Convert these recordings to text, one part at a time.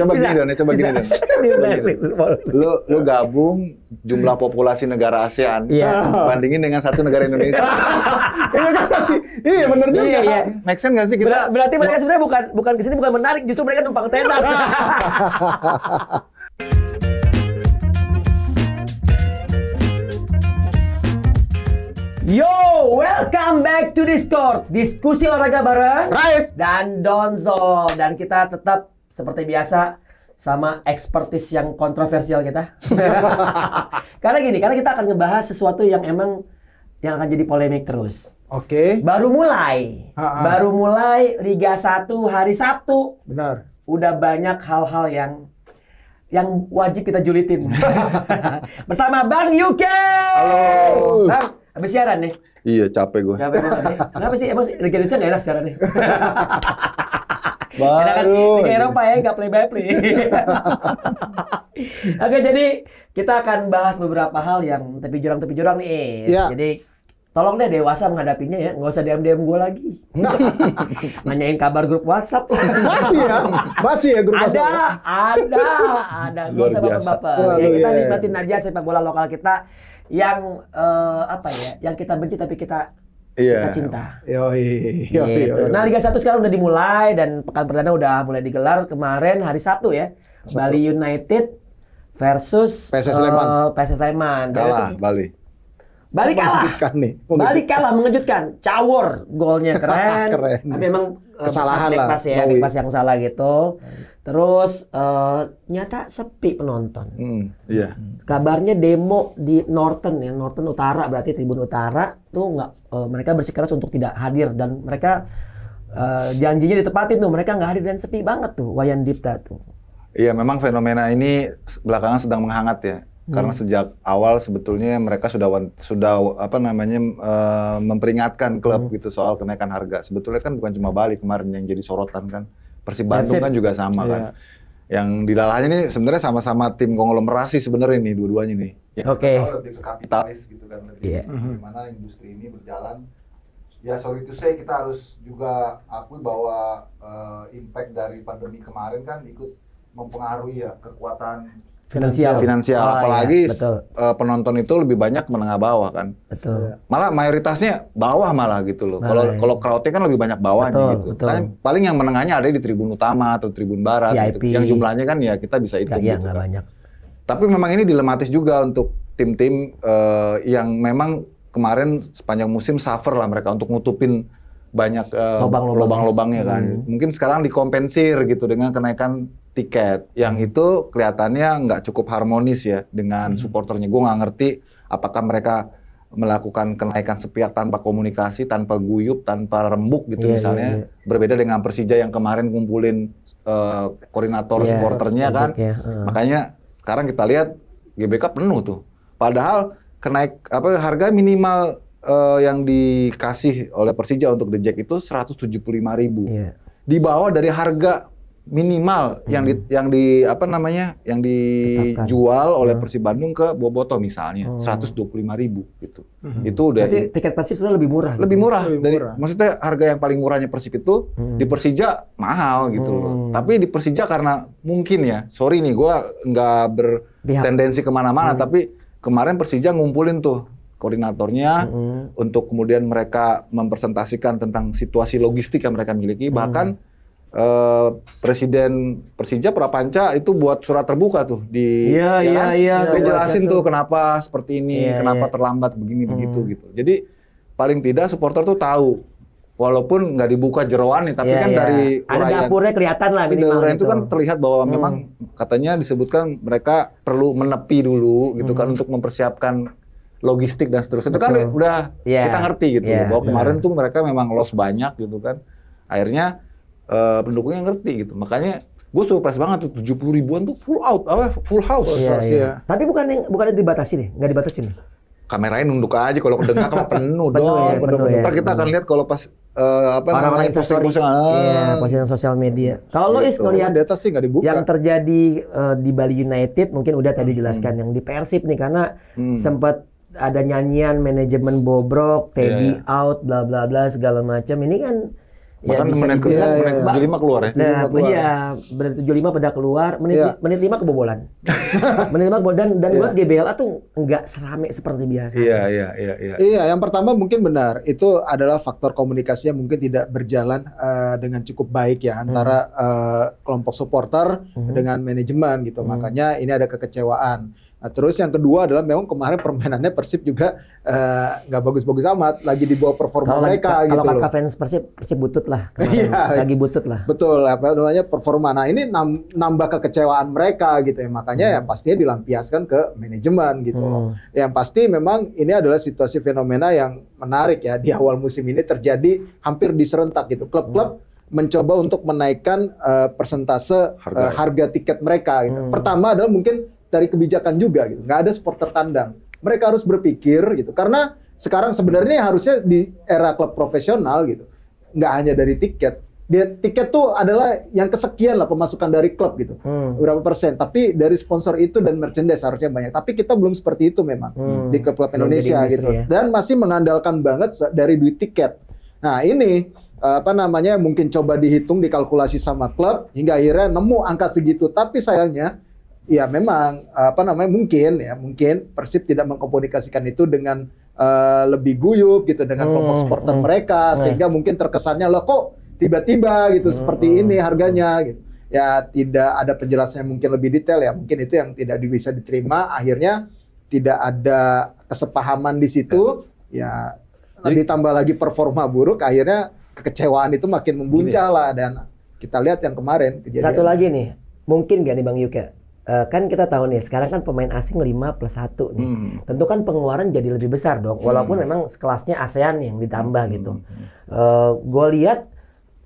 coba bisa, gini Don, coba bisa. gini Don. lu lu gabung jumlah populasi negara ASEAN yeah. bandingin dengan satu negara Indonesia. Itu iya kan sih. iya benar juga. Iya, iya. Make sense nggak sih kita? berarti mereka sebenarnya bukan bukan kesini bukan menarik, justru mereka numpang tenda. Yo, welcome back to Discord. Diskusi olahraga bareng Rais dan Donzo dan kita tetap seperti biasa sama ekspertis yang kontroversial kita. karena gini, karena kita akan ngebahas sesuatu yang emang yang akan jadi polemik terus. Oke. Okay. Baru mulai. Ha -ha. Baru mulai Liga 1 hari Sabtu. Benar. Udah banyak hal-hal yang yang wajib kita julitin. Bersama Bang Yuke. Halo. Bang, habis siaran nih. Iya, capek gue. Capek banget nih. Kenapa sih? Emang Liga Indonesia gak enak siaran nih? Kan? Baru. Liga Eropa ya, nggak play by play. Oke, jadi kita akan bahas beberapa hal yang tapi jurang tapi jurang nih. Yeah. Jadi tolong deh dewasa menghadapinya ya nggak usah DM DM gue lagi nah. nanyain kabar grup WhatsApp masih ya masih ya grup ada, WhatsApp ada ada ada usah bapak bapak ya kita ya. nikmatin aja sepak bola lokal kita yang uh, apa ya yang kita benci tapi kita yeah. kita cinta. Yoi. Yoi. Gitu. Yoi. Gitu. Nah Liga 1 sekarang udah dimulai dan pekan perdana udah mulai digelar kemarin hari Sabtu ya. Sabtu. Bali United versus PSS Sleman. Uh, eh, PSS Sleman. Kalah Bali. Bali kalah. Mengejutkan nih. Mengejutkan. Bali kalah mengejutkan. Cawor golnya keren. keren. Tapi emang eh, kesalahan uh, lah. Pas ya, pas yang salah gitu. Terus uh, nyata sepi penonton. Hmm, iya. Kabarnya demo di Norton ya Norton Utara berarti Tribun Utara tuh nggak uh, mereka bersikeras untuk tidak hadir dan mereka uh, janjinya ditepatin tuh mereka nggak hadir dan sepi banget tuh Wayan Dipta tuh. Iya memang fenomena ini belakangan sedang menghangat ya hmm. karena sejak awal sebetulnya mereka sudah sudah apa namanya uh, memperingatkan klub hmm. gitu soal kenaikan harga sebetulnya kan bukan cuma Bali kemarin yang jadi sorotan kan Persib Bandung kan juga sama yeah. kan. Yang di dalamnya ini sebenarnya sama-sama tim konglomerasi sebenarnya ini dua-duanya nih. Ya, Oke. Okay. Lebih ke kapitalis gitu kan. Lebih yeah. Iya. Mm-hmm. Bagaimana industri ini berjalan. Ya sorry to say kita harus juga akui bahwa uh, impact dari pandemi kemarin kan ikut mempengaruhi ya kekuatan finansial finansial oh, apalagi iya, Uh, penonton itu lebih banyak menengah bawah kan betul iya. malah mayoritasnya bawah malah gitu loh kalau nah, iya. kalau iya. crowdnya kan lebih banyak bawahnya betul, gitu betul. Kan, paling yang menengahnya ada di tribun utama atau tribun barat VIP. gitu. yang jumlahnya kan ya kita bisa hitung iya, gitu kan. banyak tapi memang ini dilematis juga untuk tim-tim uh, yang memang kemarin sepanjang musim suffer lah mereka untuk ngutupin banyak uh, eh, lubangnya lubangnya lobang kan. Hmm. Mungkin sekarang dikompensir gitu dengan kenaikan tiket yang hmm. itu kelihatannya nggak cukup harmonis ya dengan hmm. supporternya. Gue nggak ngerti apakah mereka melakukan kenaikan sepihak tanpa komunikasi, tanpa guyup, tanpa rembuk gitu yeah, iya, misalnya. Yeah, yeah. Berbeda dengan Persija yang kemarin kumpulin uh, koordinator yeah, supporternya kan. Yeah, ya, uh. Makanya sekarang kita lihat GBK penuh tuh. Padahal kenaik apa harga minimal uh, yang dikasih oleh Persija untuk The Jack itu 175.000. Yeah. Iya. Di bawah dari harga minimal hmm. yang di hmm. yang di apa namanya yang dijual oleh hmm. Ya. Persib Bandung ke Boboto misalnya oh. seratus dua puluh ribu gitu hmm. itu udah Berarti tiket Persib sudah lebih murah lebih gitu. Ya? murah lebih dari murah. maksudnya harga yang paling murahnya Persib itu hmm. di Persija mahal gitu hmm. loh tapi di Persija karena mungkin ya sorry nih gue nggak bertendensi kemana-mana hmm. tapi kemarin Persija ngumpulin tuh koordinatornya -hmm. untuk kemudian mereka mempresentasikan tentang situasi logistik yang mereka miliki -hmm. bahkan Eh, Presiden Persija Prapanca itu buat surat terbuka tuh di Iya ya iya kan? iya. jelasin tuh kenapa seperti ini, ya, kenapa ya. terlambat begini hmm. begitu gitu. Jadi paling tidak supporter tuh tahu walaupun nggak dibuka jeroan nih tapi ya, kan ya. dari ada urayan, dapurnya kelihatan lah minimal itu. itu kan terlihat bahwa hmm. memang katanya disebutkan mereka perlu menepi dulu gitu kan, hmm. kan untuk mempersiapkan logistik dan seterusnya itu kan udah ya. kita ngerti gitu ya. bahwa kemarin ya. tuh mereka memang loss banyak gitu kan akhirnya Eh, pendukungnya ngerti gitu. Makanya gue surprise banget tuh 70 ribuan tuh full out apa full house. Full iya, iya, iya. Ya. Tapi bukan yang bukan yang dibatasi nih, nggak dibatasi nih. kamerain nunduk aja kalau kedengar kan penuh, dong, ya, penuh, penuh, penuh. Iya. kita akan iya. lihat kalau pas uh, apa Orang namanya posting-posting ah. iya, posting sosial media. Kalau lo gitu. is ngelihat data sih nggak dibuka. Yang terjadi uh, di Bali United mungkin udah tadi hmm, jelaskan hmm. yang di Persib nih karena hmm. sempat ada nyanyian manajemen bobrok, Teddy yeah. out, bla bla bla segala macam. Ini kan Bahkan ya, menit, ke, ya, menit ya, 75 keluar ya? Nah, iya. Menit 75 pada keluar, menit ya. menit 5 kebobolan. menit 5 kebobolan. Dan, dan iya. buat GBLA tuh nggak serame seperti biasa. Iya, iya, iya. Iya, iya yang pertama mungkin benar. Itu adalah faktor komunikasinya mungkin tidak berjalan uh, dengan cukup baik ya. Antara hmm. uh, kelompok supporter hmm. dengan manajemen gitu. Hmm. Makanya ini ada kekecewaan. Nah, terus yang kedua adalah memang kemarin permainannya Persib juga eh, nggak uh, bagus-bagus amat, lagi di bawah performa kalo mereka gitu kalau loh. Kalau fans Persib, Persib butut lah, iya, lagi butut lah. Betul, apa namanya performa. Nah ini nambah kekecewaan mereka gitu ya, makanya hmm. yang pastinya dilampiaskan ke manajemen gitu hmm. Yang pasti memang ini adalah situasi fenomena yang menarik ya, di awal musim ini terjadi hampir diserentak gitu. Klub-klub hmm mencoba untuk menaikkan uh, persentase harga, uh, harga tiket mereka. Gitu. Hmm. Pertama adalah mungkin dari kebijakan juga gitu. Nggak ada supporter tandang. Mereka harus berpikir gitu karena sekarang sebenarnya harusnya di era klub profesional gitu. Nggak hanya dari tiket. Dia, tiket tuh adalah yang kesekian lah pemasukan dari klub gitu. Hmm. Berapa persen. Tapi dari sponsor itu dan merchandise harusnya banyak. Tapi kita belum seperti itu memang hmm. di klub-klub Indonesia gitu. industri, gitu. Ya. Dan masih mengandalkan banget dari duit tiket. Nah ini eh, apa namanya mungkin coba dihitung dikalkulasi sama klub hingga akhirnya nemu angka segitu tapi sayangnya ya memang apa namanya mungkin ya mungkin Persib tidak mengkomunikasikan itu dengan uh, lebih guyup gitu dengan hmm, kelompok supporter hmm, mereka hmm. sehingga mungkin terkesannya loh kok tiba-tiba gitu hmm, seperti hmm, ini harganya gitu ya tidak ada penjelasan yang mungkin lebih detail ya mungkin itu yang tidak bisa diterima akhirnya tidak ada kesepahaman di situ ya Jadi, ditambah lagi performa buruk akhirnya kekecewaan itu makin membuncah lah dan kita lihat yang kemarin kejadian. satu lagi nih mungkin gak nih Bang Yuka uh, kan kita tahu nih sekarang kan pemain asing 5 plus 1 nih. Hmm. Tentu kan pengeluaran jadi lebih besar dong hmm. walaupun hmm. memang sekelasnya ASEAN yang ditambah hmm. gitu. Uh, eh, gue lihat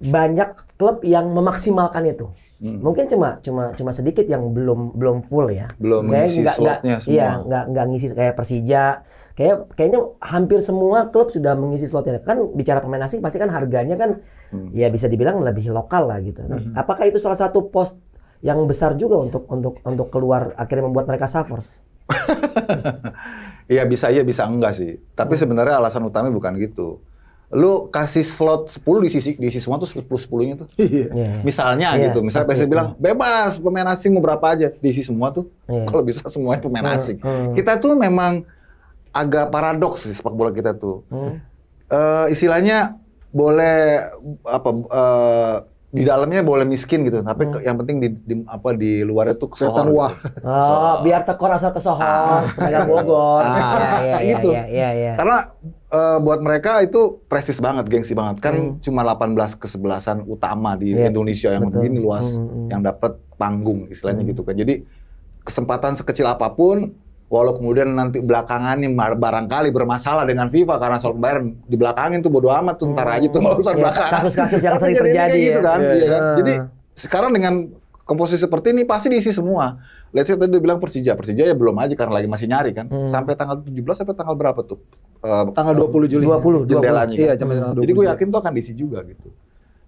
banyak klub yang memaksimalkan itu. Hmm. Mungkin cuma cuma cuma sedikit yang belum belum full ya. Belum kayak ngisi gak, slotnya gak, semua. Iya, nggak nggak ngisi kayak Persija. Kayak kayaknya hampir semua klub sudah mengisi slotnya. Kan bicara pemain asing pasti kan harganya kan hmm. ya bisa dibilang lebih lokal lah gitu. Nah, hmm. apakah itu salah satu post yang besar juga untuk untuk untuk keluar akhirnya membuat mereka suffers. Iya bisa iya bisa enggak sih. Tapi hmm. sebenarnya alasan utamanya bukan gitu. Lu kasih slot 10 di sisi di sisi semua tuh 10 10 tuh. Iya. Iya. Misalnya iya, gitu. Misalnya pasti, bilang bebas pemain asing mau berapa aja di sisi semua tuh. Yeah. Kalau bisa semuanya pemain hmm, asing. Hmm. Kita tuh memang agak paradoks sih sepak bola kita tuh. Uh, istilahnya boleh apa uh, di dalamnya boleh miskin gitu, tapi hmm. yang penting di, di apa di luar itu kesohor. Gitu. Oh, biar tekor asal kesohor, ah. pedagang Bogor. Ah, ya, ya, gitu. Ya, ya, ya. Karena uh, buat mereka itu prestis banget, gengsi banget. Kan hmm. cuma 18 kesebelasan utama di yeah. Indonesia yang Betul. begini luas hmm, hmm, hmm. yang dapat panggung istilahnya hmm. gitu kan. Jadi kesempatan sekecil apapun Walau kemudian nanti belakangan ini barangkali bermasalah dengan FIFA karena soal pembayaran di belakangin tuh bodo amat tuh ntar aja tuh nggak oh, usah iya. belakangan. Kasus-kasus yang kan sering terjadi gitu ya. kan, yeah. Yeah. kan? Iya. Jadi sekarang dengan komposisi seperti ini pasti diisi semua. Let's say tadi dia bilang Persija, Persija ya belum aja karena lagi masih nyari kan. Hmm. Sampai tanggal 17 sampai tanggal berapa tuh? Uh, tanggal 20 Juli. 20, jendelanya. 20. Kan? Iya, jam Jadi gue yakin tuh akan diisi juga gitu.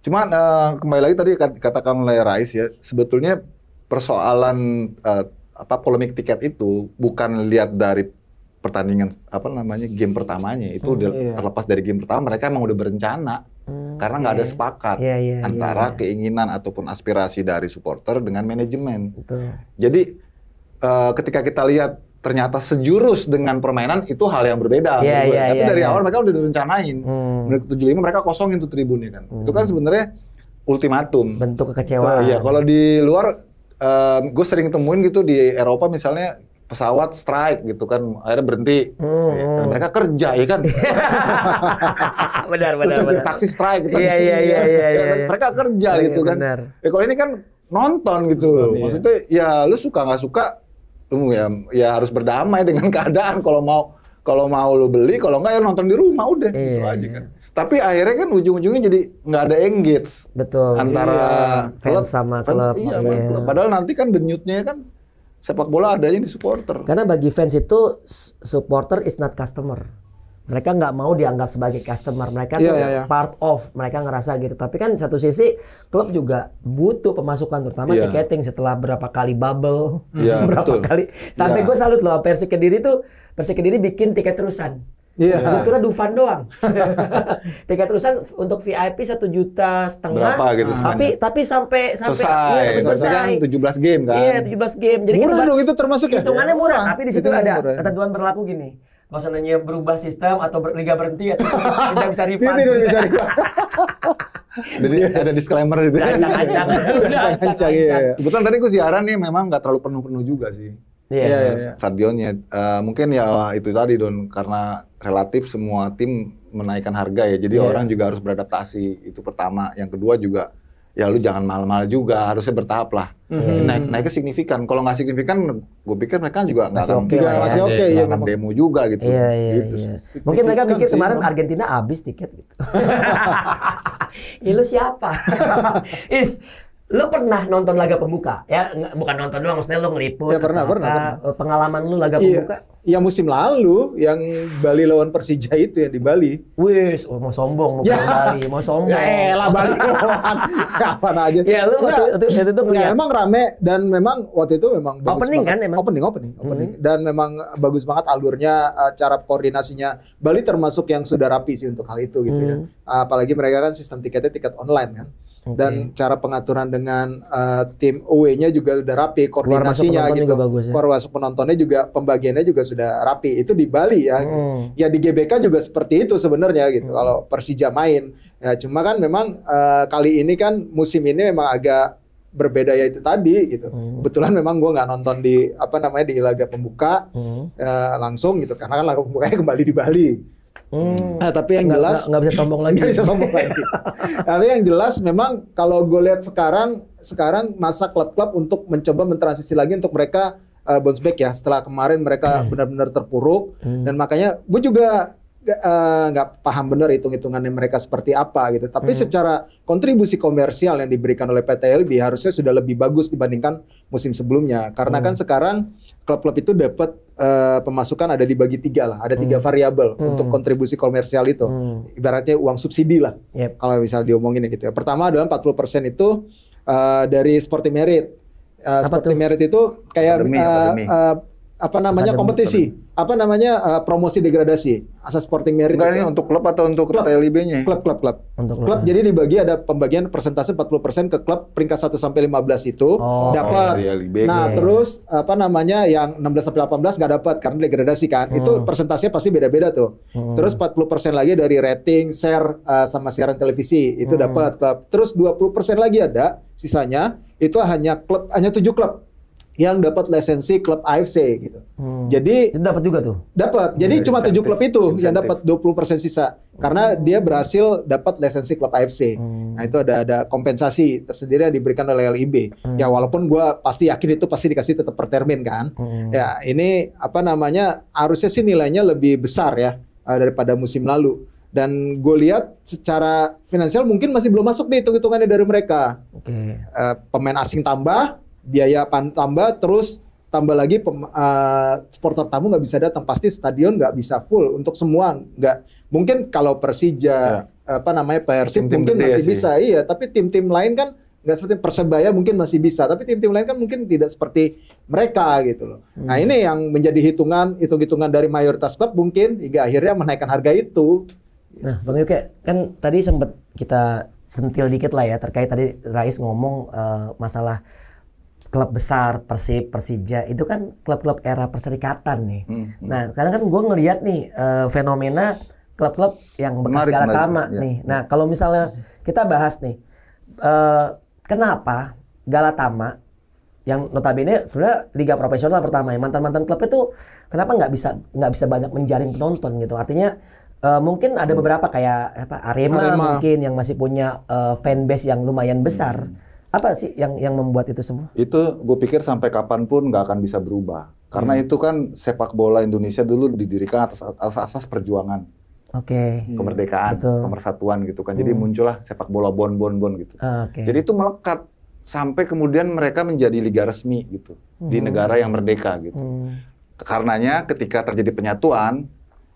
Cuman uh, kembali lagi tadi katakan oleh Rais ya, sebetulnya persoalan uh, apa polemik tiket itu bukan lihat dari pertandingan apa namanya game pertamanya itu hmm, iya. terlepas dari game pertama mereka emang udah berencana hmm, karena nggak iya. ada sepakat iya, iya, antara iya. keinginan ataupun aspirasi dari supporter dengan manajemen. Betul. Jadi uh, ketika kita lihat ternyata sejurus dengan permainan itu hal yang berbeda. Yeah, iya, yeah, Tapi yeah, dari yeah. awal mereka udah direncanain. Hmm. 75 mereka kosongin tuh tribunnya kan. Hmm. Itu kan hmm. sebenarnya ultimatum. Bentuk kekecewaan. ya iya, kalau di luar um, gue sering temuin gitu di Eropa misalnya pesawat strike gitu kan akhirnya berhenti hmm. Iya, hmm. mereka kerja ya kan benar benar, Terus benar. taksi strike gitu kan. iya iya iya iya, iya, iya kan? mereka kerja gitu kan benar. ya kalau ini kan nonton gitu iya. maksudnya ya lu suka nggak suka lu ya ya harus berdamai dengan keadaan kalau mau kalau mau lu beli kalau enggak ya nonton di rumah udah gitu iya, gitu aja kan tapi akhirnya kan ujung-ujungnya jadi nggak ada engage. Betul. Antara iya. fans klub, sama fans, klub. Iya, iya. Padahal nanti kan denyutnya kan sepak bola adanya di supporter. Karena bagi fans itu supporter is not customer. Mereka nggak mau dianggap sebagai customer. Mereka yeah, tuh yeah, yeah. part of. Mereka ngerasa gitu. Tapi kan satu sisi klub juga butuh pemasukan, terutama yeah. tiketing setelah berapa kali bubble, yeah, berapa betul. kali. Sampai yeah. gue salut loh Persik Kediri tuh Persik Kediri bikin tiket terusan Iya. Yeah. Gue kira Dufan doang. tiket terusan untuk VIP satu juta setengah. Berapa gitu ah. semuanya. Tapi tapi sampai sampai selesai. Iya, selesai. kan 17 game kan. Iya, 17 game. Jadi murah dong itu termasuk ya. Hitungannya iya, murah, tapi di situ ada murah. Ya. ketentuan berlaku gini. Kalau nanya berubah sistem atau ber, liga berhenti ya tidak bisa refund. Tidak bisa refund. Jadi iya. ada disclaimer itu. Jangan, jangan, jangan. Kebetulan tadi gue siaran nih memang nggak terlalu penuh-penuh juga sih yeah. yeah, yeah, yeah. stadionnya. Uh, mungkin ya itu tadi Don karena relatif semua tim menaikkan harga ya. Jadi yeah. orang juga harus beradaptasi itu pertama. Yang kedua juga ya lu jangan mahal-mahal juga harusnya bertahap lah mm-hmm. naik naiknya signifikan kalau nggak signifikan gue pikir mereka juga nggak akan okay juga, ya. masih oke ya akan demo juga gitu, iya, iya, gitu. Iya. mungkin mereka pikir kemarin sih, Argentina habis tiket gitu ya, lu siapa is Lu pernah nonton laga pembuka? Ya, bukan nonton doang, maksudnya lu ngeliput Ya, pernah, pernah, pernah. Eh, pengalaman lu laga iya. pembuka? Ya musim lalu yang Bali lawan Persija itu ya di Bali. Wis, oh, mau sombong mau ya. Bali, mau sombong. Ya elah Bali ya, apa aja. Ya lu waktu, waktu, waktu itu ya, emang rame dan memang waktu itu memang bagus opening banget. kan emang. Opening, opening, hmm. opening. Hmm. Dan memang bagus banget alurnya, eh, cara koordinasinya. Bali termasuk yang sudah rapi sih untuk hal itu gitu ya. hmm. ya. Apalagi mereka kan sistem tiketnya tiket online kan okay. dan cara pengaturan dengan uh, tim away-nya juga sudah rapi koordinasinya gitu juga bagus, ya? Keluar masuk penontonnya juga pembagiannya juga sudah rapi itu di Bali ya hmm. ya di GBK juga seperti itu sebenarnya gitu hmm. kalau Persija main ya cuma kan memang uh, kali ini kan musim ini memang agak berbeda ya itu tadi gitu. Hmm. Kebetulan memang gue nggak nonton di apa namanya di laga pembuka hmm. uh, langsung gitu karena kan laga pembukanya kembali di Bali. Hmm. Nah, tapi yang jelas nggak bisa sombong lagi. Nggak bisa sombong lagi. tapi yang jelas memang kalau gue lihat sekarang sekarang masa klub-klub untuk mencoba mentransisi lagi untuk mereka uh, bounce back ya setelah kemarin mereka hmm. benar-benar terpuruk hmm. dan makanya gue juga eh, nggak uh, paham benar hitung-hitungannya mereka seperti apa gitu. Tapi hmm. secara kontribusi komersial yang diberikan oleh PT LB harusnya sudah lebih bagus dibandingkan musim sebelumnya. Karena hmm. kan sekarang klub-klub itu dapat Eh, pemasukan ada dibagi tiga lah, ada tiga hmm. variabel hmm. untuk kontribusi komersial itu. Hmm. Ibaratnya uang subsidi lah, yep. kalau misal diomongin ya gitu ya. Pertama adalah 40% itu uh, dari sporty merit. Uh, merit itu kayak akademi, uh, akademi. Uh, apa namanya Hanya kompetisi, apa namanya uh, promosi degradasi, asas sporting merit. ini untuk klub atau untuk klub, LIB-nya? Klub, klub, klub. Untuk klub. Jadi dibagi ada pembagian persentase 40% ke klub peringkat 1 sampai 15 itu oh, dapat. okay. nah, gitu ya. terus apa namanya yang 16 sampai 18 nggak dapat karena degradasi kan. Hmm. Itu persentasenya pasti beda-beda tuh. Hmm. Terus 40% lagi dari rating, share uh, sama siaran televisi itu hmm. dapat klub. Terus 20% lagi ada sisanya itu hanya klub hanya tujuh klub yang dapat lisensi klub AFC gitu. Hmm. Jadi dapat juga tuh. Dapat. Jadi cuma tujuh klub itu yang dapat 20% sisa karena dia berhasil dapat lisensi klub AFC. Hmm. Nah, itu ada ada kompensasi tersendiri yang diberikan oleh LIB. Hmm. Ya walaupun gua pasti yakin itu pasti dikasih tetap per termin kan. Hmm. Ya, ini apa namanya? harusnya sih nilainya lebih besar ya eh, daripada musim lalu dan gue lihat secara finansial mungkin masih belum masuk nih hitung-hitungannya dari mereka. Okay. Uh, eh, pemain asing tambah, biaya tambah terus tambah lagi pem, uh, supporter tamu nggak bisa datang pasti stadion nggak bisa full untuk semua nggak mungkin kalau Persija ya. apa namanya Persib tim -tim mungkin masih ya bisa iya tapi tim-tim lain kan nggak seperti persebaya mungkin masih bisa tapi tim-tim lain kan mungkin tidak seperti mereka gitu loh nah, hmm. nah ini yang menjadi hitungan hitung hitungan dari mayoritas klub mungkin hingga akhirnya menaikkan harga itu nah bang Yuke kan tadi sempat kita sentil dikit lah ya terkait tadi Rais ngomong uh, masalah klub besar Persib, Persija itu kan klub-klub era perserikatan nih. Hmm, hmm. Nah, sekarang kan gue ngelihat nih uh, fenomena klub-klub yang bekas Galatama ya. nih. Nah, kalau misalnya kita bahas nih uh, kenapa Galatama yang notabene sebenarnya liga profesional pertama ya mantan-mantan klub itu kenapa nggak bisa nggak bisa banyak menjaring penonton gitu artinya uh, mungkin ada hmm. beberapa kayak apa Arema, Arema mungkin yang masih punya uh, fanbase yang lumayan besar hmm apa sih yang yang membuat itu semua? Itu gue pikir sampai kapanpun gak akan bisa berubah. Karena hmm. itu kan sepak bola Indonesia dulu didirikan atas asas-asas perjuangan. Oke. Okay. Kemerdekaan, Betul. kemersatuan gitu kan. Jadi hmm. muncullah sepak bola bon-bon-bon gitu. Ah, okay. Jadi itu melekat sampai kemudian mereka menjadi liga resmi gitu hmm. di negara yang merdeka gitu. Hmm. Karenanya ketika terjadi penyatuan,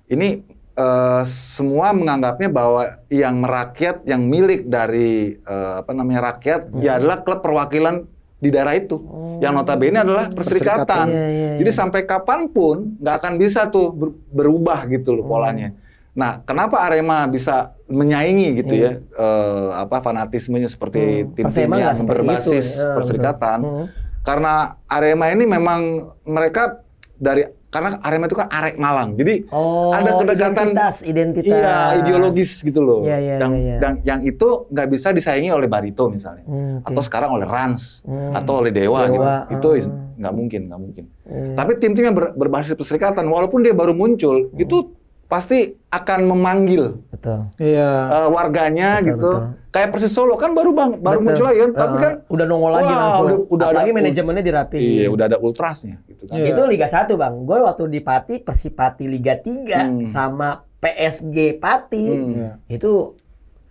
ini Eh, semua menganggapnya bahwa yang merakyat, yang milik dari uh, apa namanya rakyat, hmm. ya adalah klub perwakilan di daerah itu. Oh. Yang notabene adalah perserikatan. perserikatan. Ya, ya, Jadi sampai kapanpun nggak akan bisa tuh berubah gitu loh hmm. polanya. Hmm. Nah, kenapa Arema bisa menyaingi gitu ya, hmm. ya uh, apa fanatismenya seperti hmm. tim-tim yang berbasis itu. Ya. Hmm. perserikatan? Hmm. Karena Arema ini memang mereka dari karena Arema itu kan arek Malang, jadi oh, ada kedekatan identitas, identitas. iya ideologis gitu loh, yeah, yeah, yang, yeah, iya. yang yang itu nggak bisa disaingi oleh Barito misalnya, mm, okay. atau sekarang oleh Rans mm, atau oleh Dewa, Dewa gitu, uh. itu ah. nggak mungkin nggak mungkin. Yeah. Tapi tim-tim yang ber, berbasis perserikatan, walaupun dia baru muncul, mm. itu pasti akan memanggil betul. Uh, warganya betul, gitu. Betul. Kayak Persis Solo kan baru bang, baru betul. muncul lagi eh, kan, uh, eh. tapi kan udah nongol lagi wah, langsung. Udah, udah Apalagi ada manajemennya dirapi. Iya, udah ada ultrasnya gitu kan. Yeah. Itu Liga 1, Bang. Gue waktu di Pati Persipati Liga 3 hmm. sama PSG Pati. Hmm. Iya. Itu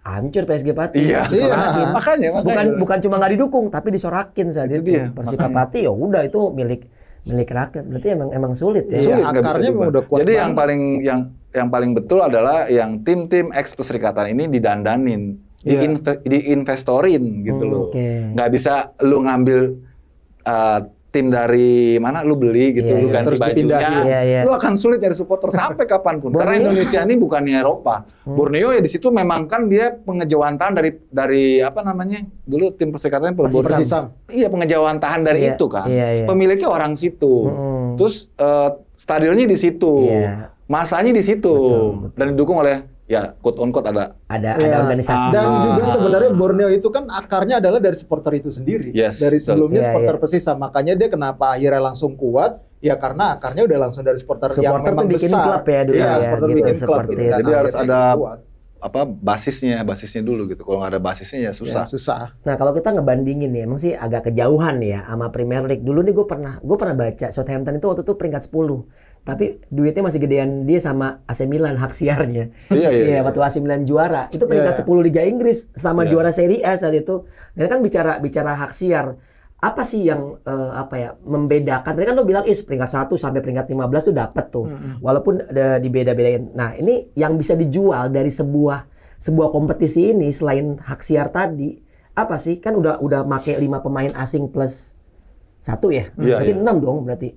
hancur PSG Pati. Iya, iya. makanya, makanya. Bukan bukan cuma nggak didukung, tapi disorakin saja itu. itu. Persipati ya udah itu milik milik rakyat. Berarti emang emang sulit ya. Sulit, akarnya udah kuat. Jadi banget. yang paling yang yang paling betul adalah yang tim-tim eks perserikatan ini didandanin, yeah. diinve iya. diinvestorin gitu hmm, loh. Okay. Nggak bisa lu ngambil uh, tim dari mana lu beli gitu yeah, lu iya. ganti terus bajunya yeah, yeah. Iya. lu akan sulit dari supporter sampai kapanpun karena Indonesia ini bukannya Eropa hmm. Borneo ya di situ memang kan dia pengejauhan dari dari apa namanya dulu tim perserikatannya Persisam iya pengejauhan tahan dari yeah. itu kan yeah, yeah. pemiliknya orang situ hmm. terus uh, stadionnya di situ yeah masanya di situ betul, betul. dan didukung oleh ya quote on quote ada ada ya. ada organisasi ah. dan juga sebenarnya Borneo itu kan akarnya adalah dari supporter itu sendiri yes, dari sebelumnya yeah, iya. supporter yeah. Persisa makanya dia kenapa akhirnya langsung kuat ya karena akarnya udah langsung dari supporter, supporter yang memang bikin besar klub ya dulu ya, ya supporter gitu, bikin klub gitu. Kan. jadi harus ada apa basisnya basisnya dulu gitu kalau nggak ada basisnya ya susah ya, susah nah kalau kita ngebandingin ya emang sih agak kejauhan ya sama Premier League dulu nih gue pernah gue pernah baca Southampton itu waktu itu peringkat 10 tapi duitnya masih gedean dia sama AC Milan hak siarnya. Iya, iya. iya, iya. waktu AC Milan juara, itu peringkat iya, 10 Liga Inggris sama iya. juara Serie A saat itu. Dan kan bicara bicara hak siar, apa sih yang uh, apa ya membedakan? Tadi kan lo bilang is peringkat 1 sampai peringkat 15 tuh dapat tuh. Mm -hmm. Walaupun uh, dibeda-bedain. Nah, ini yang bisa dijual dari sebuah sebuah kompetisi ini selain hak siar tadi, apa sih? Kan udah udah make 5 pemain asing plus satu ya. Mm -hmm. Berarti 6 iya. dong berarti.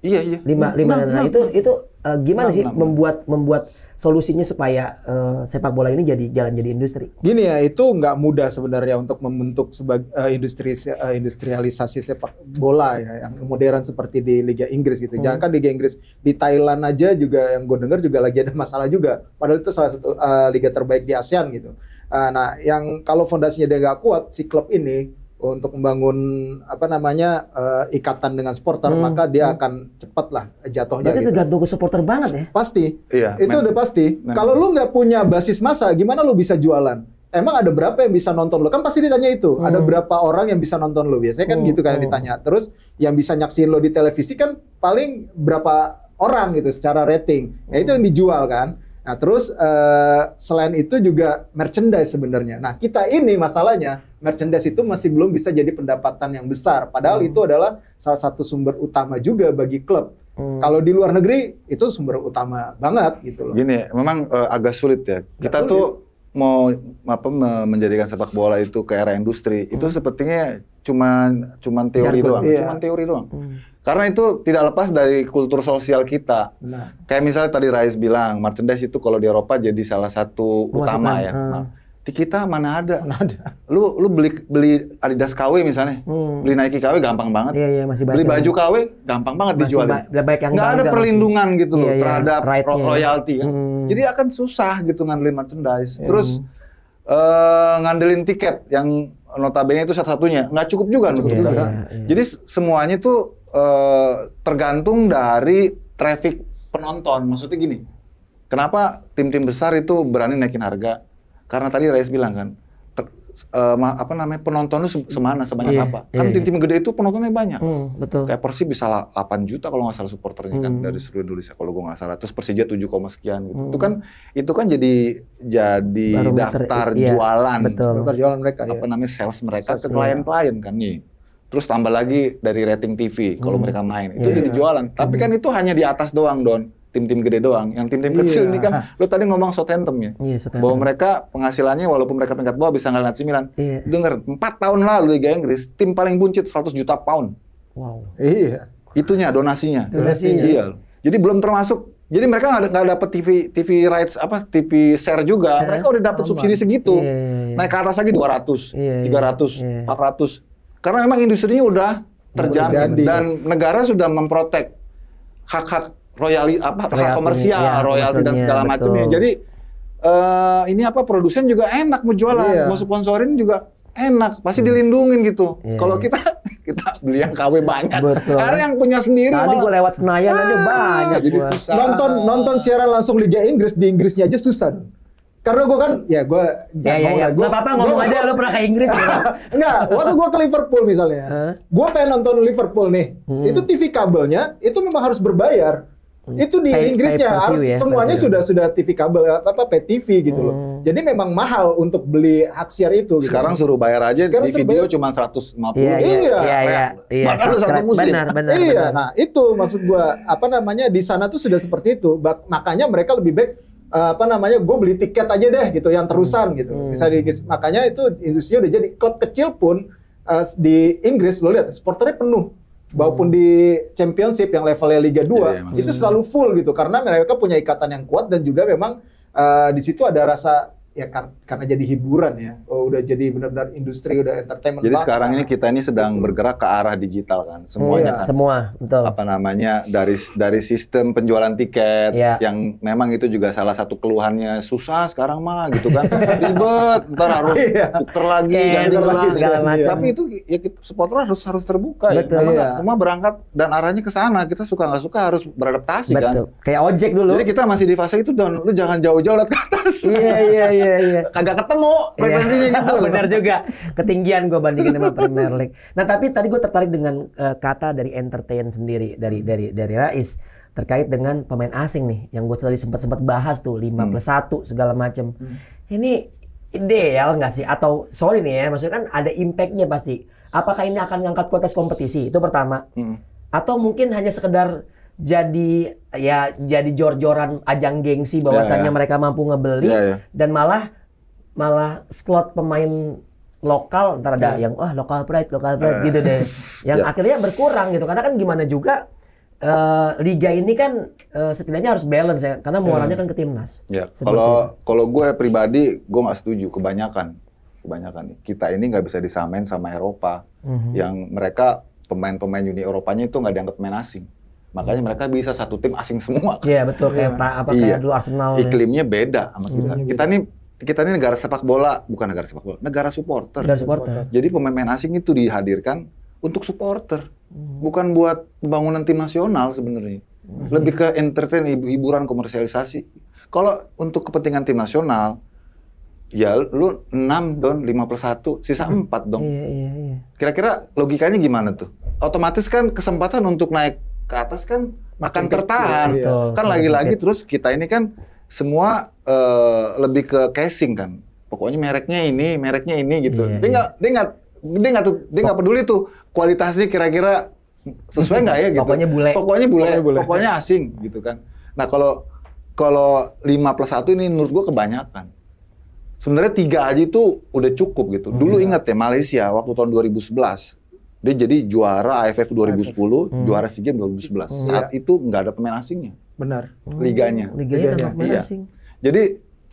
Iya iya. Lima nah, lima nah, nah, nah itu itu uh, gimana nah, sih nah, nah, membuat membuat solusinya supaya uh, sepak bola ini jadi jalan jadi industri? Gini ya, itu nggak mudah sebenarnya untuk membentuk sebagai uh, eh, industri uh, industrialisasi sepak bola ya yang modern seperti di Liga Inggris gitu. Hmm. Jangan kan Liga Inggris di Thailand aja juga yang gue dengar juga lagi ada masalah juga. Padahal itu salah satu uh, liga terbaik di ASEAN gitu. Uh, nah, yang kalau fondasinya dia nggak kuat, si klub ini untuk membangun apa namanya uh, ikatan dengan supporter hmm. maka dia hmm. akan cepat lah jatuhnya. Berarti gitu. tergantung supporter banget ya? Pasti. Iya. Itu udah pasti. Kalau lu nggak punya basis masa, gimana lu bisa jualan? Emang ada berapa yang bisa nonton lu? Kan pasti ditanya itu. Hmm. Ada berapa orang yang bisa nonton lu? Biasanya kan hmm. gitu kan hmm. ditanya. Terus yang bisa nyaksiin lo di televisi kan paling berapa orang gitu secara rating. Ya itu yang dijual kan. Nah, terus uh, selain itu juga merchandise sebenarnya. Nah, kita ini masalahnya merchandise itu masih belum bisa jadi pendapatan yang besar. Padahal hmm. itu adalah salah satu sumber utama juga bagi klub. Hmm. Kalau di luar negeri itu sumber utama banget gitu loh. Gini, memang uh, agak sulit ya. kita sulit. tuh mau apa menjadikan sepak bola itu ke era industri hmm. itu sepertinya cuman cuman teori Jargon, doang, iya. cuman teori doang. Hmm karena itu tidak lepas dari kultur sosial kita. Nah. Kayak misalnya tadi Rais bilang, merchandise itu kalau di Eropa jadi salah satu utama ya. Hmm. Nah, di kita mana ada? Mana ada. Lu lu beli beli Adidas KW misalnya, hmm. beli Nike KW gampang banget. Iya, iya, masih beli baju KW gampang banget masih dijualin. Ba baik yang Nggak ada perlindungan masih. gitu iya, loh iya, terhadap right ro ya. royalty. Ya. Kan? Hmm. Jadi akan susah gitu ngandelin merchandise. Hmm. Terus uh, ngandelin tiket yang notabene itu satu-satunya nggak cukup juga cukup iya, juga iya, iya. jadi semuanya itu Eh, tergantung dari traffic penonton. Maksudnya gini, kenapa tim-tim besar itu berani naikin harga? Karena tadi Rais bilang kan, ter, uh, apa namanya penontonnya itu semana sebanyak yeah, apa? Kan iya, iya. tim-tim yeah. gede itu penontonnya banyak. Mm, betul. Kayak Persib bisa 8 juta kalau nggak salah supporternya mm. kan hmm. dari seluruh Indonesia kalau gue nggak salah. Terus Persija 7, sekian gitu. Mm. Itu hmm. kan itu kan jadi jadi Barometer, daftar iya, jualan, betul. daftar jualan mereka, iya. apa namanya sales mereka sales ke klien-klien iya. kan nih terus tambah lagi dari rating TV kalau hmm. mereka main itu yeah. jadi jualan tapi kan hmm. itu hanya di atas doang don tim-tim gede doang yang tim-tim yeah. kecil ini kan lo tadi ngomong Southampton ya yeah, Southampton. bahwa mereka penghasilannya walaupun mereka peringkat bawah bisa ngalahin AC Milan yeah. denger 4 tahun lalu Liga Inggris tim paling buncit 100 juta pound wow iya itunya donasinya donasinya iya jadi belum termasuk jadi mereka nggak dapet TV TV rights apa TV share juga. mereka udah dapat subsidi segitu. Yeah, yeah, yeah. Naik ke atas lagi 200, iya, yeah, 300, yeah. 400. Karena memang industrinya udah terjamin Terjadi. dan negara sudah memprotek hak-hak royali apa royalty, hak komersial, ya, royalti dan segala macamnya. Jadi uh, ini apa produsen juga enak mau jualan, iya. mau sponsorin juga enak, pasti hmm. dilindungin gitu. Iya. Kalau kita kita beli yang KW banyak. Betul. Karena yang punya sendiri. Tadi gue lewat Senayan ah, aja banyak. Jadi susah. Nonton nonton siaran langsung Liga Inggris di Inggrisnya aja susah karena gue kan ya gue ya, ya, ya. gue apa-apa ngomong gua, aja lo pernah ke Inggris ya enggak waktu gue ke Liverpool misalnya huh? gue pengen nonton Liverpool nih hmm. itu TV kabelnya itu memang harus berbayar hmm. itu di pay, Inggrisnya pay harus ya, semuanya sudah sudah TV kabel apa pay TV gitu hmm. loh. Jadi memang mahal untuk beli hak siar itu. Gitu. Sekarang suruh bayar aja Sekarang di video cuma 150. Iya. Iya. Iya. iya. iya, iya Bahkan iya, satu musim. Benar, benar, iya. Nah, itu maksud gua apa namanya di sana tuh sudah seperti itu. Makanya mereka lebih baik Eh, apa namanya gue beli tiket aja deh gitu yang hmm. terusan gitu hmm. misalnya di, makanya itu industrinya udah jadi klub kecil pun uh, di Inggris lo lihat supporternya penuh walaupun hmm. di championship yang levelnya Liga 2 yeah, iya, itu selalu full gitu karena mereka punya ikatan yang kuat dan juga memang uh, di situ ada rasa ya kar karena jadi hiburan ya. Oh, udah jadi benar-benar industri udah entertainment. Jadi sekarang ini kita ini sedang betul. bergerak ke arah digital kan, semuanya. Hmm, kan, semua, betul. Apa namanya dari dari sistem penjualan tiket ya. yang memang itu juga salah satu keluhannya susah sekarang mah gitu kan, ribet, ntar harus iya. puter lagi, ganti lagi segala macam. Tapi itu ya supporter harus harus terbuka ya. betul. ya. Kan, Semua berangkat dan arahnya ke sana. Kita suka nggak suka harus beradaptasi kan. betul. kan. Kayak ojek dulu. Jadi kita masih di fase itu dan lu jangan jauh-jauh lihat ke atas. Iya iya. iya iya iya kagak ketemu iya. frekuensinya iya. gitu benar juga ketinggian gue bandingin sama Premier League nah tapi tadi gue tertarik dengan uh, kata dari entertain sendiri dari dari dari Rais terkait dengan pemain asing nih yang gue tadi sempat sempat bahas tuh 5 hmm. plus 1 segala macam hmm. ini ideal nggak sih atau sorry nih ya maksudnya kan ada impactnya pasti apakah ini akan ngangkat kualitas kompetisi itu pertama hmm. atau mungkin hanya sekedar jadi ya jadi jor-joran ajang gengsi ya, bahwasannya yeah, yeah. mereka mampu ngebeli yeah, yeah. dan malah malah slot pemain lokal ntar ada yeah. yang wah oh, lokal pride lokal pride yeah. gitu deh yang yeah. akhirnya berkurang gitu karena kan gimana juga uh, liga ini kan uh, setidaknya harus balance ya karena muaranya yeah. Hmm. kan ke timnas. Ya, kalau yeah. kalau gue pribadi gue nggak setuju kebanyakan kebanyakan kita ini nggak bisa disamain sama Eropa mm -hmm. yang mereka pemain-pemain Uni Eropanya itu nggak dianggap pemain asing. Makanya mereka bisa satu tim asing semua. Kan? Iya, yeah, betul kayak yeah. apa kayak iya. dulu Arsenal. Iklimnya nih. beda sama iya, kita. Hmm, kita nih kita ini negara sepak bola, bukan negara sepak bola, negara supporter. Negara supporter. Jadi pemain-pemain asing itu dihadirkan untuk supporter, hmm. bukan buat pembangunan tim nasional sebenarnya. Hmm. Lebih ke entertain, hiburan, komersialisasi. Kalau untuk kepentingan tim nasional, ya lu 6 don 5 plus 1, sisa 4 hmm. dong. Iya, iya, iya. Kira-kira logikanya gimana tuh? Otomatis kan kesempatan untuk naik ke atas kan makan akan tertahan. Iya. Kan kecil, iya. Kan lagi-lagi terus kita ini kan semua uh, lebih ke casing kan. Pokoknya mereknya ini, mereknya ini gitu. Iya, dia nggak iya. dia nggak dia nggak dia nggak peduli tuh kualitasnya kira-kira sesuai nggak ya gitu. Pokoknya bule. Pokoknya bule. Pokoknya, bule. pokoknya asing gitu kan. Nah kalau kalau 5 plus 1 ini menurut gue kebanyakan. Sebenarnya tiga aja itu udah cukup gitu. Dulu hmm. ingat ya Malaysia waktu tahun 2011 dia jadi juara AFF 2010, hmm. juara SEA Games 2011. Hmm. Saat iya. itu nggak ada pemain asingnya. Benar. Hmm. Liganya. Liganya, Liganya. pemain iya. asing. Jadi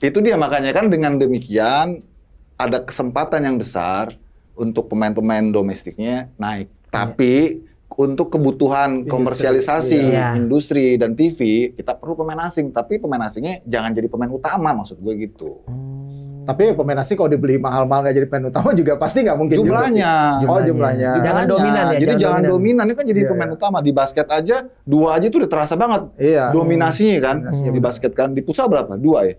itu dia makanya kan dengan demikian ada kesempatan yang besar untuk pemain-pemain domestiknya naik. Iya. Tapi ya untuk kebutuhan industri. komersialisasi iya. industri dan TV kita perlu pemain asing tapi pemain asingnya jangan jadi pemain utama maksud gue gitu. Hmm. Tapi pemain asing kalau dibeli mahal-mahal nggak jadi pemain utama juga pasti nggak mungkin jumlahnya. Juga Oh jumlahnya. jumlahnya. Jangan dominan ya. Jadi jangan, jangan dominan. dominan. Ini kan jadi yeah, pemain yeah. utama di basket aja dua aja tuh udah terasa banget. Iya. Yeah. Dominasinya kan hmm. di basket kan di futsal berapa? Dua ya.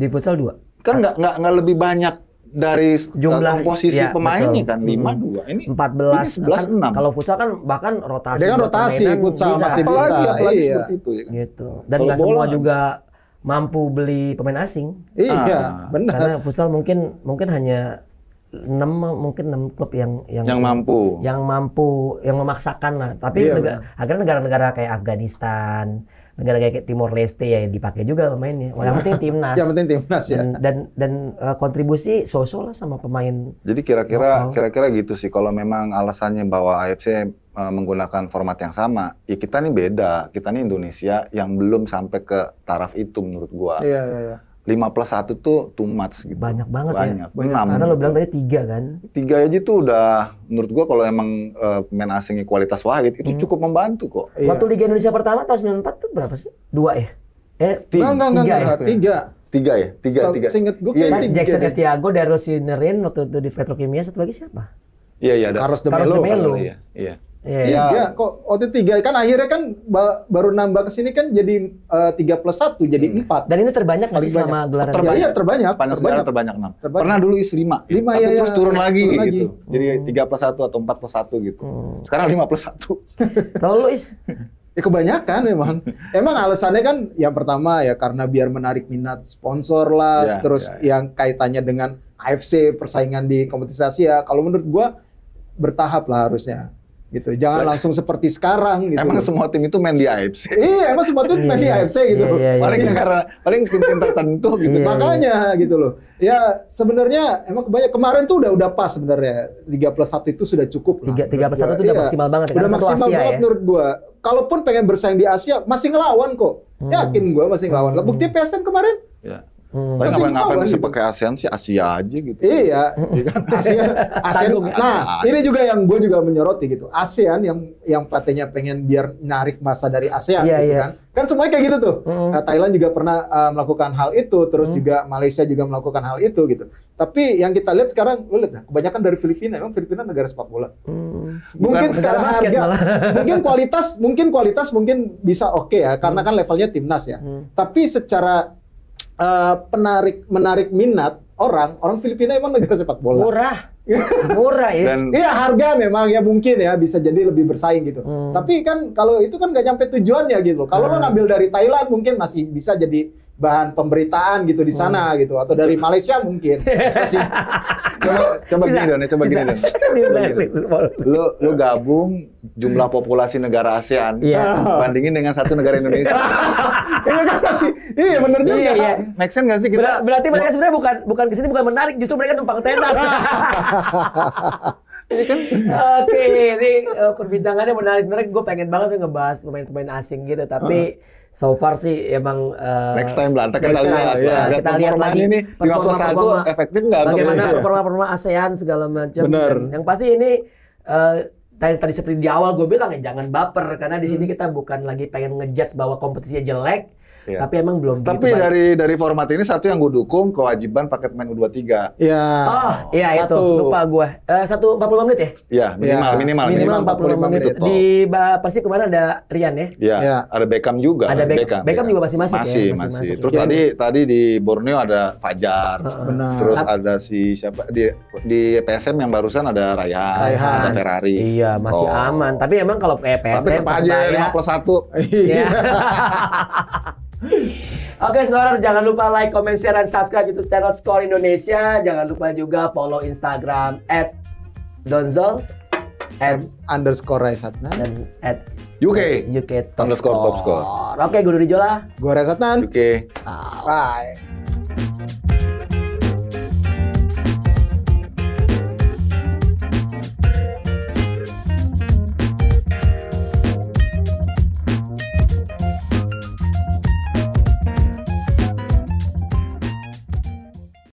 Di futsal dua. Kan nggak nggak nggak lebih banyak dari eh, jumlah posisi ya, pemainnya kan lima hmm. dua ini empat belas sebelas kan enam kalau futsal kan bahkan rotasi Dengan rotasi futsal masih bisa apalagi, apalagi iya. seperti itu ya kan? gitu dan nggak semua juga mampu beli pemain asing. Iya, ah, benar. Karena futsal mungkin mungkin hanya enam mungkin enam klub yang yang yang mampu yang mampu yang memaksakan lah tapi yeah, negara, akhirnya negara-negara kayak Afghanistan negara kayak Timor Leste ya dipakai juga pemainnya yang penting iya. timnas yang penting timnas ya dan dan, dan uh, kontribusi sosok lah sama pemain jadi kira-kira kira-kira gitu sih kalau memang alasannya bahwa AFC uh, menggunakan format yang sama, ya kita nih beda. Kita nih Indonesia yang belum sampai ke taraf itu menurut gua. Iya, iya, iya. 5 plus 1 tuh too much gitu. Banyak banget Banyak. ya. Banyak. 6. Karena lo bilang tadi 3 kan. 3 aja tuh udah menurut gua kalau emang uh, pemain asingnya kualitas wahid itu hmm. cukup membantu kok. Iya. Waktu Liga Indonesia pertama tahun 94 tuh berapa sih? 2 ya? Eh, tiga, enggak, enggak, enggak, ya? tiga. Tiga ya? Tiga, Setel, tiga. Seinget gue ya, iya. tiga. Jackson Etiago, Daryl Sinerin, waktu itu di Petrokimia, satu lagi siapa? Iya, iya. Carlos de Melo. Carlos de Melo. Iya, iya. Iya, yeah. yeah. kok OT 3 kan akhirnya kan baru nambah ke sini kan jadi eh, tiga uh, plus satu jadi hmm. empat. Hmm. Dan ini terbanyak nggak sih gelaran? Terbanyak, iya, iya, terbanyak. Sepanjang terbanyak. sejarah terbanyak enam. Pernah dulu is lima, lima ya, terus turun ya, lagi turun gitu. Lagi. Jadi hmm. tiga plus satu atau empat plus satu gitu. Hmm. Sekarang lima plus satu. Terlalu lu is Ya kebanyakan memang. Emang alasannya kan yang pertama ya karena biar menarik minat sponsor lah, yeah, terus yeah, iya. yang kaitannya dengan AFC persaingan di kompetisi Asia. Kalau menurut gua bertahap lah harusnya gitu. Jangan langsung seperti sekarang gitu. Emang semua tim itu main di AFC. iya, emang semua tim main di AFC iya, gitu. Iya, iya, iya, paling iya. karena paling tim-tim tertentu gitu. Iya, Makanya iya. gitu loh. Ya sebenarnya emang kebanyakan kemarin tuh udah udah pas sebenarnya tiga plus satu itu sudah cukup lah. Tiga plus satu itu udah iya. maksimal banget ya, Udah maksimal Asia, banget ya? menurut gua. Kalaupun pengen bersaing di Asia masih ngelawan kok. Hmm. Yakin gua masih ngelawan. Hmm. Bukti PSM kemarin. Ya. Hmm. Tapi kenapa ngapain bisa gitu. pakai ASEAN sih Asia aja gitu? Iya, hmm. iya kan? Asia ASEAN, ASEAN. Ya. nah, iya. ini juga yang gue juga menyoroti gitu. ASEAN yang yang patenya pengen biar narik masa dari ASEAN yeah, gitu yeah. kan? Kan semuanya kayak gitu tuh. Hmm. Nah, Thailand juga pernah uh, melakukan hal itu, terus hmm. juga Malaysia juga melakukan hal itu gitu. Tapi yang kita lihat sekarang, lu lihat, kebanyakan dari Filipina. Emang Filipina negara sepak bola. Hmm. Mungkin Bukan sekarang harga, mungkin kualitas, mungkin kualitas mungkin bisa oke okay ya, karena hmm. kan levelnya timnas ya. Hmm. Tapi secara uh, penarik menarik minat orang orang Filipina emang negara sepak bola murah murah ya iya harga memang ya mungkin ya bisa jadi lebih bersaing gitu hmm. tapi kan kalau itu kan gak nyampe tujuan ya gitu kalau hmm. lo ngambil dari Thailand mungkin masih bisa jadi bahan pemberitaan gitu di hmm. sana hmm. gitu atau dari Malaysia mungkin masih coba coba bisa, gini dong, ya, coba bisa. gini dong. lu lu gabung jumlah populasi negara ASEAN yeah. bandingin dengan satu negara Indonesia. Iya kan pasti. Iya benar juga. Iya, iya. Kan? Make sense gak sih kita? Berarti mereka nah. sebenarnya bukan bukan kesini bukan menarik, justru mereka numpang tenda. Ini iya kan. Oke, ini uh, perbincangannya menarik. Sebenarnya gue pengen banget ngebahas pemain-pemain asing gitu, tapi uh. so far sih emang uh, next time lah. Iya. Kita lihat, lah, ya. kita lihat lagi ini performa, performa efektif nggak? Bagaimana performa-performa ASEAN segala macam. Bener. Kan? Yang pasti ini uh, tadi, tadi seperti di awal gue bilang ya jangan baper karena di sini hmm. kita bukan lagi pengen ngejudge bahwa kompetisinya jelek Ya. Tapi emang belum Tapi begitu dari baik. dari format ini satu yang gue dukung kewajiban paket main U23. Iya. Oh, iya itu. Lupa gue. Uh, satu 45 menit ya? Iya, minimal, ya. minimal minimal minimal 45 menit. menit. Di Persib kemarin ada Rian ya? Iya. Ya. Ada Beckham juga. Ada Beckham. Beckham, Beckham iya. juga masih masuk masih, ya. Masih, masih. Terus ya, tadi iya. tadi di Borneo ada Fajar. Benar. Terus ada si siapa di di PSM yang barusan ada Raya ada Ferrari. Iya, masih oh. aman. Tapi emang kalau kayak eh, PSM Tapi tetap aja 5 plus 1. Iya. Oke, okay, Scorer, jangan lupa like, comment, share, dan subscribe YouTube channel Skor Indonesia. Jangan lupa juga follow Instagram at Donzol and underscore Raisatna dan at UK UK top underscore top score. Oke, okay, gue Duri Jola. Gue Raisatna. Oke. Okay. Bye.